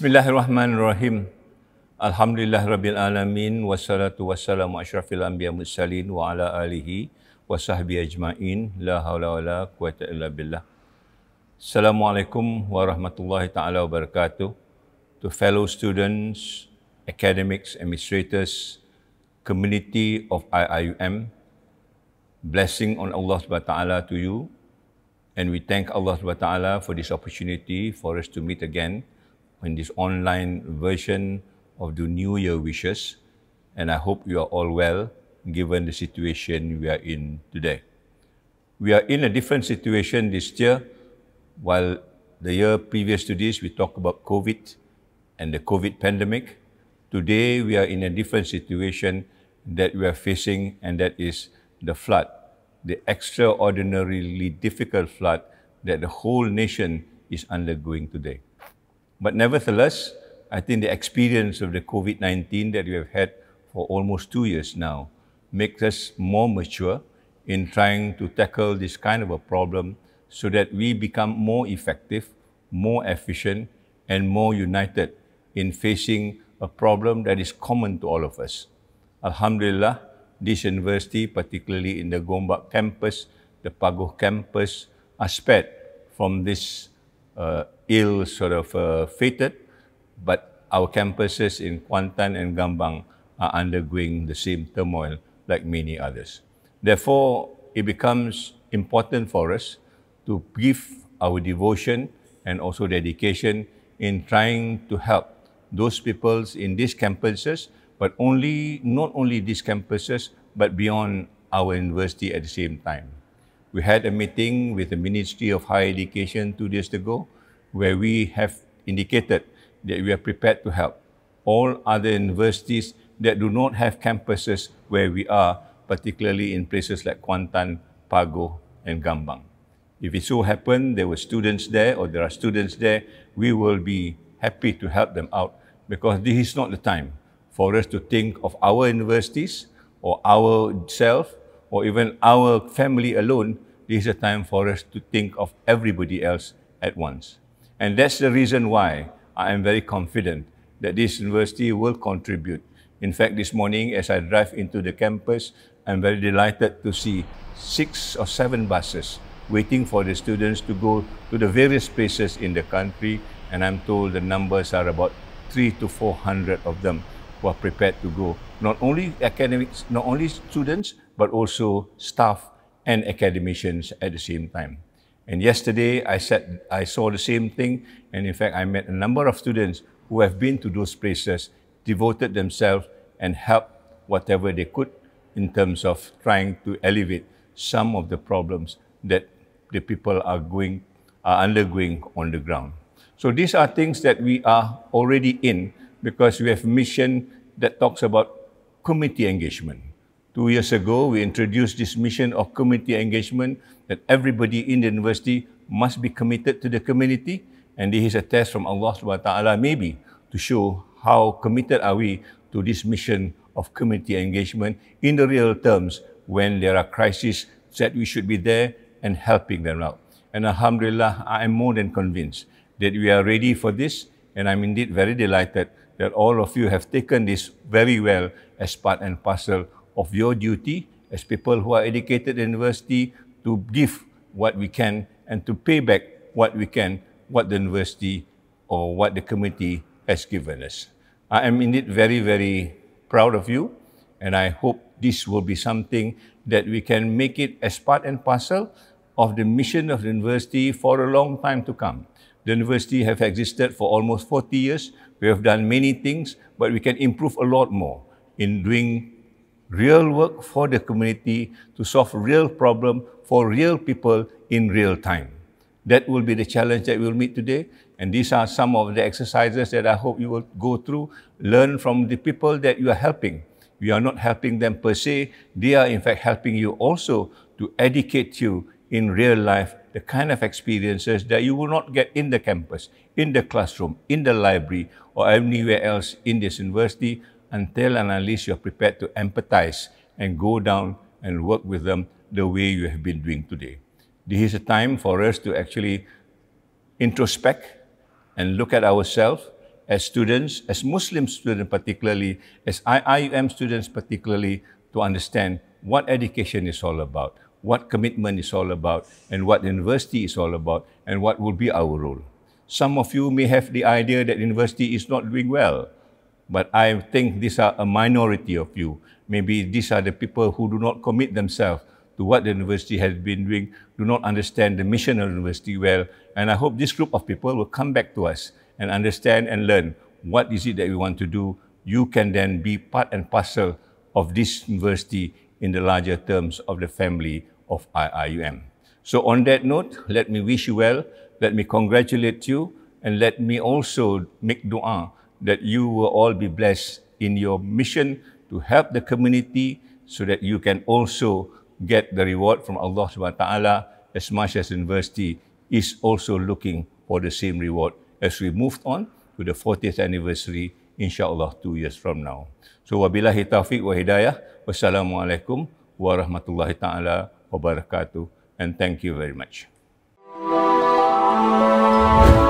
Bismillahirrahmanirrahim. Alhamdulillah Rabbil Alamin. Wassalatu wassalamu ashrafil anbiya mursalin wa ala alihi wa sahbihi ajma'in. La hawla wa la quwata illa billah. Assalamualaikum warahmatullahi ta'ala wabarakatuh. To fellow students, academics, administrators, community of IIUM, blessing on Allah subhanahu wa ta'ala to you. And we thank Allah subhanahu wa ta'ala for this opportunity for us to meet again. in this online version of the New Year wishes. And I hope you are all well given the situation we are in today. We are in a different situation this year. While the year previous to this, we talked about COVID and the COVID pandemic. Today, we are in a different situation that we are facing, and that is the flood, the extraordinarily difficult flood that the whole nation is undergoing today. But nevertheless, I think the experience of the COVID-19 that we have had for almost two years now makes us more mature in trying to tackle this kind of a problem so that we become more effective, more efficient, and more united in facing a problem that is common to all of us. Alhamdulillah, this university, particularly in the Gombak campus, the Pagoh campus, are spared from this uh, ill sort of uh, fated, but our campuses in Kuantan and Gambang are undergoing the same turmoil like many others. Therefore, it becomes important for us to give our devotion and also dedication in trying to help those peoples in these campuses, but only not only these campuses, but beyond our university at the same time. We had a meeting with the Ministry of Higher Education two days ago where we have indicated that we are prepared to help. All other universities that do not have campuses where we are, particularly in places like Kuantan, Pago, and Gambang. If it so happened there were students there or there are students there, we will be happy to help them out because this is not the time for us to think of our universities or ourselves or even our family alone. This is a time for us to think of everybody else at once. And that's the reason why I am very confident that this university will contribute. In fact, this morning, as I drive into the campus, I'm very delighted to see six or seven buses waiting for the students to go to the various places in the country. And I'm told the numbers are about three to 400 of them who are prepared to go. Not only academics, not only students, but also staff and academicians at the same time. And yesterday, I said I saw the same thing, and in fact, I met a number of students who have been to those places, devoted themselves, and helped whatever they could in terms of trying to alleviate some of the problems that the people are going are undergoing on the ground. So these are things that we are already in because we have mission that talks about community engagement. Two years ago, we introduced this mission of community engagement that everybody in the university must be committed to the community. And this is a test from Allah subhanahu wa ta'ala, maybe, to show how committed are we to this mission of community engagement in the real terms when there are crises that we should be there and helping them out. And Alhamdulillah, I am more than convinced that we are ready for this. And I'm indeed very delighted that all of you have taken this very well as part and parcel of your duty as people who are educated at university to give what we can and to pay back what we can, what the university or what the community has given us. I am indeed very, very proud of you, and I hope this will be something that we can make it as part and parcel of the mission of the university for a long time to come. The university have existed for almost 40 years. We have done many things, but we can improve a lot more in doing real work for the community to solve real problem for real people in real time. That will be the challenge that we'll meet today. And these are some of the exercises that I hope you will go through. Learn from the people that you are helping. We are not helping them per se. They are in fact helping you also to educate you in real life the kind of experiences that you will not get in the campus, in the classroom, in the library, or anywhere else in this university, until and unless you're prepared to empathize and go down and work with them the way you have been doing today. This is a time for us to actually introspect and look at ourselves as students, as Muslim students particularly, as IIUM students particularly, to understand what education is all about, what commitment is all about, and what university is all about, and what will be our role. Some of you may have the idea that university is not doing well. But I think these are a minority of you. Maybe these are the people who do not commit themselves to what the university has been doing, do not understand the mission of the university well. And I hope this group of people will come back to us and understand and learn what is it that we want to do. You can then be part and parcel of this university in the larger terms of the family of IIUM. So on that note, let me wish you well, let me congratulate you, and let me also make dua that you will all be blessed in your mission to help the community so that you can also get the reward from Allah Subhanahu Taala as much as university is also looking for the same reward as we moved on to the 40th anniversary insyaallah two years from now so wabillahi taufiq wa hidayah wassalamualaikum warahmatullahi taala wabarakatuh and thank you very much Thank you.